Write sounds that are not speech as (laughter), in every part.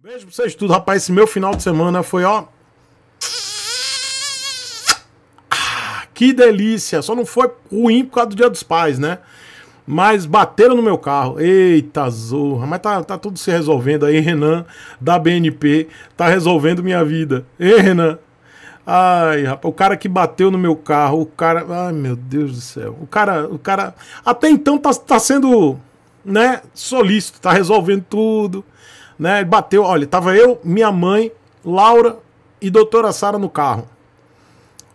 Beijo pra vocês tudo, rapaz. Esse meu final de semana foi, ó. Ah, que delícia! Só não foi ruim por causa do Dia dos Pais, né? Mas bateram no meu carro. Eita zorra. Mas tá, tá tudo se resolvendo aí. Renan, da BNP, tá resolvendo minha vida. Ei, Renan. Ai, rapaz, o cara que bateu no meu carro, o cara. Ai, meu Deus do céu. O cara. O cara. Até então tá, tá sendo, né, solícito, tá resolvendo tudo. Né? Ele bateu, olha, tava eu, minha mãe, Laura e doutora Sara no carro.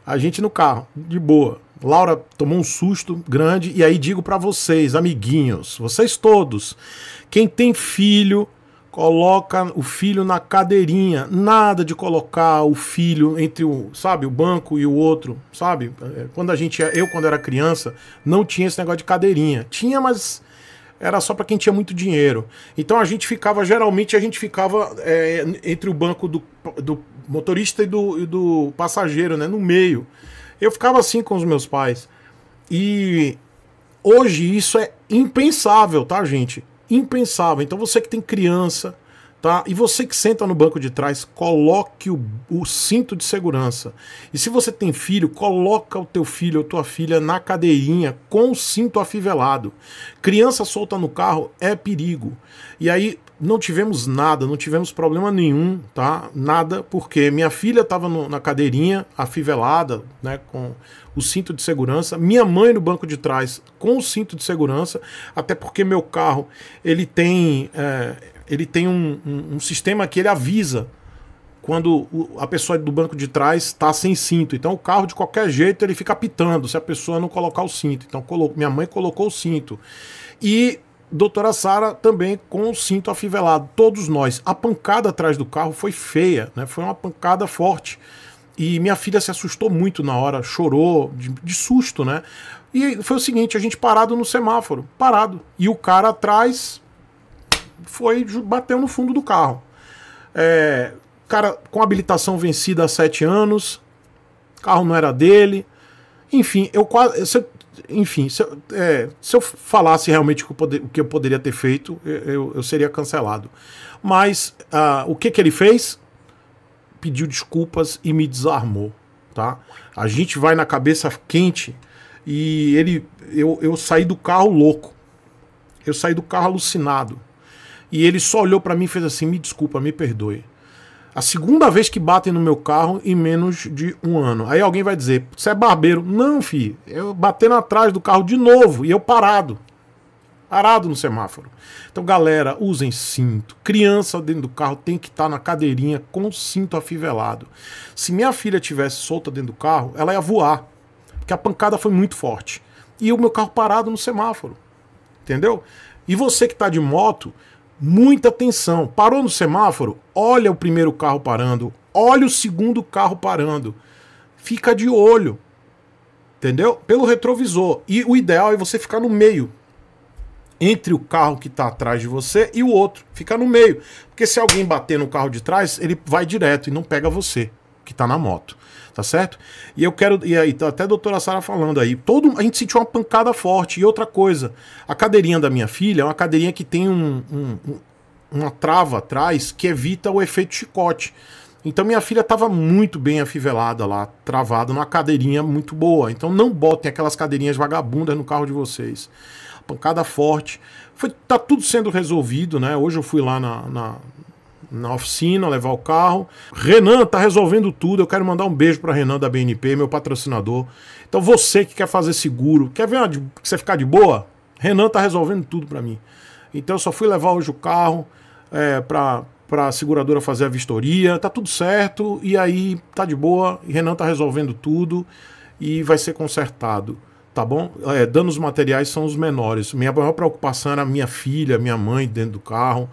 A gente no carro, de boa. Laura tomou um susto grande e aí digo para vocês, amiguinhos, vocês todos, quem tem filho, coloca o filho na cadeirinha, nada de colocar o filho entre o, sabe, o banco e o outro, sabe? É, quando a gente, é, eu quando era criança, não tinha esse negócio de cadeirinha. Tinha, mas era só para quem tinha muito dinheiro. Então a gente ficava, geralmente a gente ficava é, entre o banco do, do motorista e do, e do passageiro, né? No meio. Eu ficava assim com os meus pais. E hoje isso é impensável, tá, gente? Impensável. Então você que tem criança, Tá? E você que senta no banco de trás, coloque o, o cinto de segurança. E se você tem filho, coloca o teu filho ou tua filha na cadeirinha com o cinto afivelado. Criança solta no carro é perigo. E aí não tivemos nada, não tivemos problema nenhum, tá? Nada, porque minha filha estava na cadeirinha, afivelada, né, com o cinto de segurança, minha mãe no banco de trás com o cinto de segurança, até porque meu carro ele tem é, ele tem um, um, um sistema que ele avisa quando a pessoa do banco de trás está sem cinto. Então o carro de qualquer jeito ele fica pitando se a pessoa não colocar o cinto. Então colo... minha mãe colocou o cinto. E doutora Sara também com o cinto afivelado. Todos nós. A pancada atrás do carro foi feia, né? Foi uma pancada forte. E minha filha se assustou muito na hora, chorou de, de susto, né? E foi o seguinte, a gente parado no semáforo, parado. E o cara atrás foi bateu no fundo do carro. É, cara com habilitação vencida há sete anos, carro não era dele. Enfim, eu quase. Se, enfim, se, é, se eu falasse realmente o que eu, poder, o que eu poderia ter feito, eu, eu seria cancelado. Mas uh, o que, que ele fez? Pediu desculpas e me desarmou. Tá? A gente vai na cabeça quente e ele eu, eu saí do carro louco. Eu saí do carro alucinado. E ele só olhou para mim e fez assim: me desculpa, me perdoe. A segunda vez que batem no meu carro em menos de um ano. Aí alguém vai dizer: você é barbeiro? Não, fi. Eu batendo atrás do carro de novo e eu parado. Parado no semáforo. Então, galera, usem cinto. Criança dentro do carro tem que estar tá na cadeirinha com cinto afivelado. Se minha filha tivesse solta dentro do carro, ela ia voar. Porque a pancada foi muito forte. E o meu carro parado no semáforo. Entendeu? E você que está de moto, muita atenção. Parou no semáforo? Olha o primeiro carro parando, olha o segundo carro parando. Fica de olho. Entendeu? Pelo retrovisor. E o ideal é você ficar no meio. Entre o carro que está atrás de você e o outro. Fica no meio. Porque se alguém bater no carro de trás, ele vai direto e não pega você, que está na moto. Tá certo? E eu quero. E aí, tá até a doutora Sara falando aí. Todo a gente sentiu uma pancada forte. E outra coisa, a cadeirinha da minha filha é uma cadeirinha que tem um, um, uma trava atrás que evita o efeito chicote. Então minha filha estava muito bem afivelada lá, travada numa cadeirinha muito boa. Então não botem aquelas cadeirinhas vagabundas no carro de vocês. Pancada forte. Foi, tá tudo sendo resolvido, né? Hoje eu fui lá na, na na oficina, levar o carro. Renan tá resolvendo tudo. Eu quero mandar um beijo para Renan da BNP, meu patrocinador. Então você que quer fazer seguro, quer ver de, que você ficar de boa? Renan tá resolvendo tudo para mim. Então eu só fui levar hoje o carro é, para para a seguradora fazer a vistoria, tá tudo certo e aí tá de boa. Renan tá resolvendo tudo e vai ser consertado tá bom? É, danos materiais são os menores. Minha maior preocupação era minha filha, minha mãe dentro do carro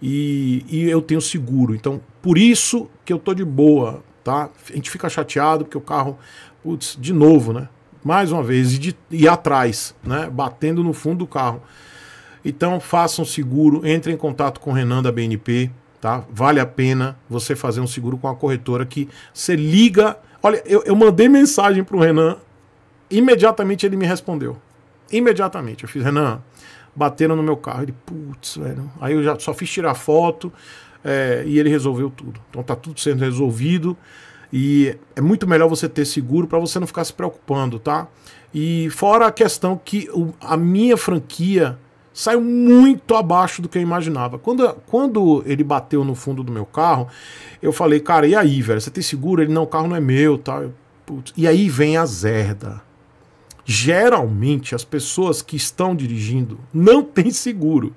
e, e eu tenho seguro. Então, por isso que eu tô de boa, tá? A gente fica chateado porque o carro, putz, de novo, né? Mais uma vez, e, de, e atrás, né? Batendo no fundo do carro. Então, façam um seguro, entre em contato com o Renan da BNP, tá? Vale a pena você fazer um seguro com a corretora que você liga. Olha, eu, eu mandei mensagem para o Renan, imediatamente ele me respondeu. Imediatamente. Eu fiz, Renan, bateram no meu carro. Ele, putz, velho. Aí eu já só fiz tirar foto é, e ele resolveu tudo. Então tá tudo sendo resolvido. E é muito melhor você ter seguro para você não ficar se preocupando, tá? E fora a questão que o, a minha franquia saiu muito abaixo do que eu imaginava. Quando, quando ele bateu no fundo do meu carro, eu falei, cara, e aí, velho? Você tem seguro? Ele, não, o carro não é meu, tá? Eu, e aí vem a zerda. Geralmente as pessoas que estão dirigindo não (laughs) têm seguro.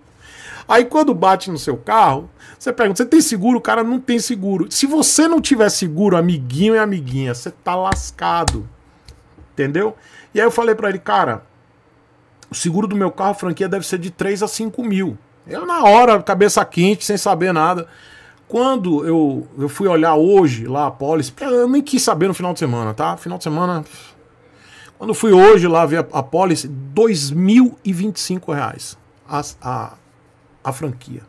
Aí quando bate no seu carro, você pergunta: você tem seguro? O cara não tem seguro. Se você não tiver seguro, amiguinho e amiguinha, você tá lascado. Entendeu? E aí eu falei para ele, cara, o seguro do meu carro, franquia, deve ser de 3 a 5 mil. Eu, na hora, cabeça quente, sem saber nada. Quando eu, eu fui olhar hoje lá a polis, eu nem quis saber no final de semana, tá? Final de semana, quando fui hoje lá ver a, a policy, R$ 2.025 a, a, a franquia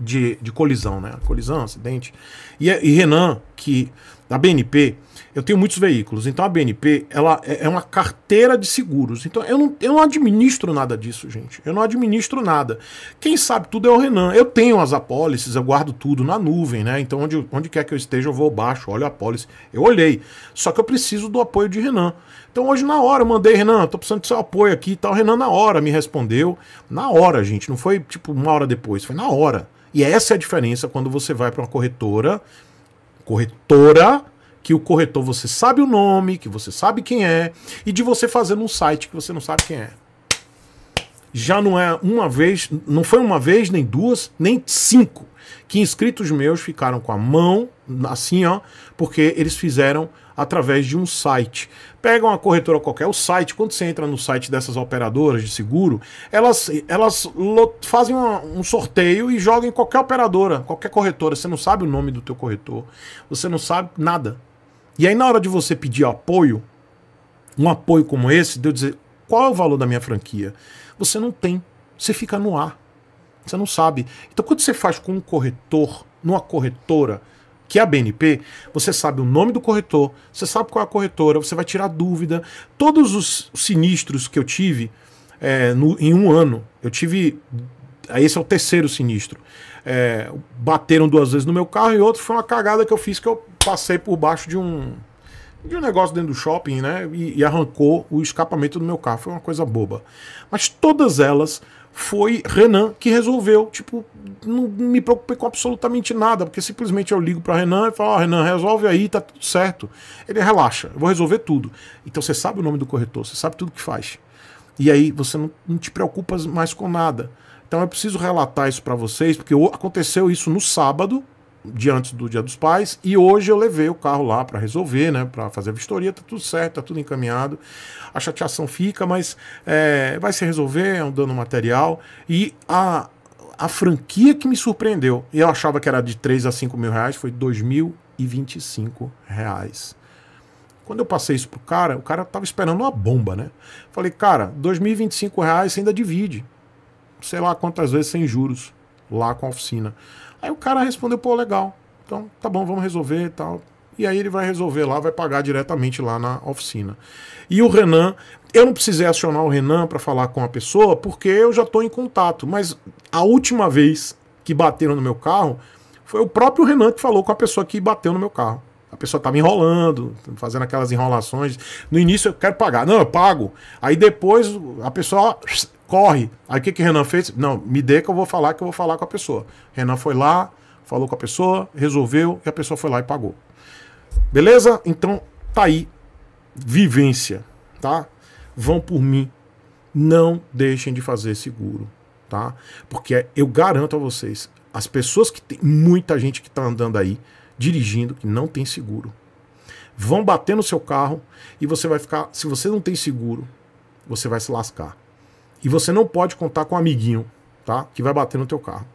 de, de colisão, né? Colisão, acidente. E, é, e Renan, que da BNP, eu tenho muitos veículos, então a BNP ela é, é uma carteira de seguros. Então eu não, eu não administro nada disso, gente. Eu não administro nada. Quem sabe tudo é o Renan. Eu tenho as apólices, eu guardo tudo na nuvem, né? Então onde, onde quer que eu esteja, eu vou baixo, olho a apólice. Eu olhei. Só que eu preciso do apoio de Renan. Então hoje na hora eu mandei, Renan, tô precisando do seu apoio aqui e tal. O Renan na hora me respondeu. Na hora, gente. Não foi tipo uma hora depois, foi na hora. E essa é a diferença quando você vai para uma corretora corretora que o corretor você sabe o nome, que você sabe quem é, e de você fazer num site que você não sabe quem é. Já não é uma vez, não foi uma vez, nem duas, nem cinco, que inscritos meus ficaram com a mão assim, ó, porque eles fizeram através de um site. Pega uma corretora qualquer, o site, quando você entra no site dessas operadoras de seguro, elas, elas fazem uma, um sorteio e jogam em qualquer operadora, qualquer corretora. Você não sabe o nome do teu corretor, você não sabe nada. E aí na hora de você pedir apoio, um apoio como esse, de eu dizer qual é o valor da minha franquia, você não tem, você fica no ar, você não sabe. Então quando você faz com um corretor, numa corretora, que é a BNP, você sabe o nome do corretor, você sabe qual é a corretora, você vai tirar dúvida. Todos os sinistros que eu tive é, no, em um ano, eu tive. Esse é o terceiro sinistro. É, bateram duas vezes no meu carro e outro foi uma cagada que eu fiz que eu passei por baixo de um de um negócio dentro do shopping, né? E, e arrancou o escapamento do meu carro. Foi uma coisa boba. Mas todas elas foi Renan que resolveu. Tipo, não me preocupei com absolutamente nada, porque simplesmente eu ligo para Renan e falo: oh, Renan, resolve aí, tá tudo certo. Ele relaxa, eu vou resolver tudo. Então você sabe o nome do corretor, você sabe tudo que faz. E aí você não, não te preocupa mais com nada. Então eu preciso relatar isso para vocês, porque aconteceu isso no sábado, diante do Dia dos Pais e hoje eu levei o carro lá para resolver, né, para fazer a vistoria, tá tudo certo, tá tudo encaminhado. A chateação fica, mas é, vai se resolver, é um dano material e a a franquia que me surpreendeu, e eu achava que era de 3 a 5 mil reais, foi 2.025 reais. Quando eu passei isso pro cara, o cara tava esperando uma bomba, né? Falei, cara, 2.025 reais você ainda divide. Sei lá quantas vezes sem juros lá com a oficina. Aí o cara respondeu, pô, legal. Então, tá bom, vamos resolver e tal. E aí ele vai resolver lá, vai pagar diretamente lá na oficina. E o Renan, eu não precisei acionar o Renan para falar com a pessoa, porque eu já estou em contato. Mas a última vez que bateram no meu carro, foi o próprio Renan que falou com a pessoa que bateu no meu carro. A pessoa me enrolando, fazendo aquelas enrolações. No início eu quero pagar, não, eu pago. Aí depois a pessoa corre. Aí o que, que Renan fez? Não, me dê que eu vou falar que eu vou falar com a pessoa. Renan foi lá, falou com a pessoa, resolveu e a pessoa foi lá e pagou. Beleza? Então tá aí. Vivência, tá? Vão por mim. Não deixem de fazer seguro, tá? Porque é, eu garanto a vocês, as pessoas que tem muita gente que tá andando aí dirigindo que não tem seguro. Vão bater no seu carro e você vai ficar, se você não tem seguro, você vai se lascar. E você não pode contar com um amiguinho, tá? Que vai bater no teu carro.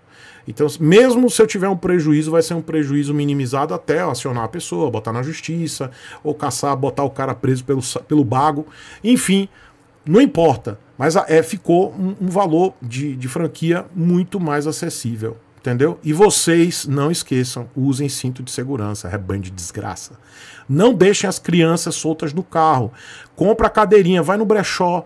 Então, mesmo se eu tiver um prejuízo, vai ser um prejuízo minimizado até acionar a pessoa, botar na justiça, ou caçar, botar o cara preso pelo, pelo bago. Enfim, não importa. Mas é, ficou um, um valor de, de franquia muito mais acessível entendeu? E vocês não esqueçam, usem cinto de segurança, rebanho é de desgraça. Não deixem as crianças soltas no carro. Compra a cadeirinha, vai no brechó,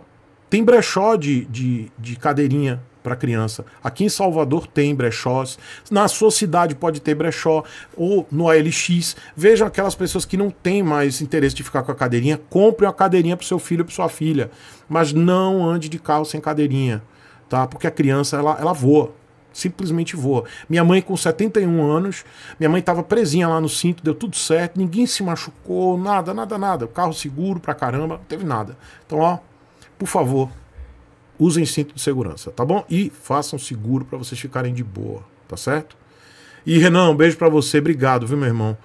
tem brechó de, de, de cadeirinha para criança. Aqui em Salvador tem brechós, na sua cidade pode ter brechó ou no ALX. Vejam aquelas pessoas que não têm mais interesse de ficar com a cadeirinha, compre uma cadeirinha para seu filho, para sua filha, mas não ande de carro sem cadeirinha, tá? Porque a criança ela, ela voa. Simplesmente voa. Minha mãe, com 71 anos, minha mãe estava presinha lá no cinto, deu tudo certo, ninguém se machucou, nada, nada, nada. O carro seguro pra caramba, não teve nada. Então, ó, por favor, usem cinto de segurança, tá bom? E façam seguro para vocês ficarem de boa, tá certo? E Renan, um beijo para você, obrigado, viu, meu irmão?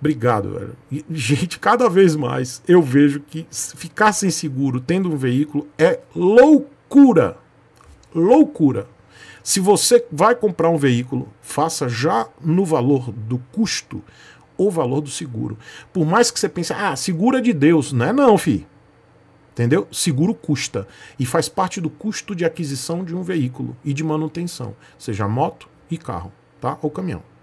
Obrigado, velho. E, gente, cada vez mais eu vejo que ficar sem seguro tendo um veículo é loucura. Loucura. Se você vai comprar um veículo, faça já no valor do custo o valor do seguro. Por mais que você pense, ah, segura é de Deus, não é não, filho. Entendeu? Seguro custa e faz parte do custo de aquisição de um veículo e de manutenção, seja moto e carro, tá? Ou caminhão.